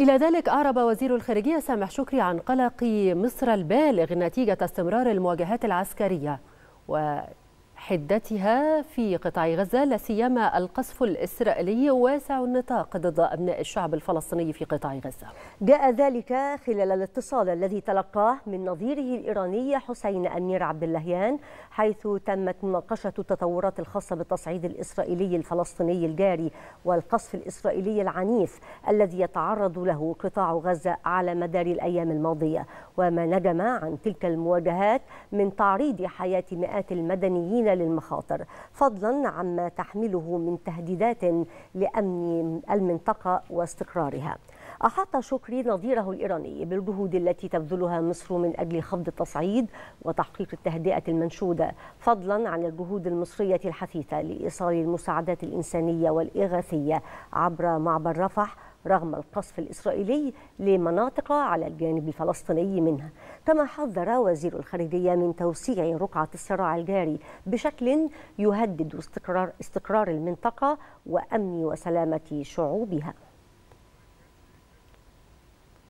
إلى ذلك أعرب وزير الخارجية سامح شكري عن قلق مصر البالغ نتيجة استمرار المواجهات العسكرية و حدتها في قطاع غزة لسيما القصف الإسرائيلي واسع النطاق ضد أبناء الشعب الفلسطيني في قطاع غزة جاء ذلك خلال الاتصال الذي تلقاه من نظيره الإيراني حسين أمير عبد اللهيان حيث تمت مناقشة التطورات الخاصة بالتصعيد الإسرائيلي الفلسطيني الجاري والقصف الإسرائيلي العنيف الذي يتعرض له قطاع غزة على مدار الأيام الماضية وما نجم عن تلك المواجهات من تعريض حياة مئات المدنيين خلال المخاطر فضلا عما تحمله من تهديدات لأمن المنطقة واستقرارها أحاط شكري نظيره الإيراني بالجهود التي تبذلها مصر من أجل خفض التصعيد وتحقيق التهدئة المنشودة فضلا عن الجهود المصرية الحثيثة لإيصال المساعدات الإنسانية والإغاثية عبر معبر رفح رغم القصف الإسرائيلي لمناطق على الجانب الفلسطيني منها كما حذر وزير الخارجية من توسيع رقعة الصراع الجاري بشكل يهدد استقرار, استقرار المنطقة وأمن وسلامة شعوبها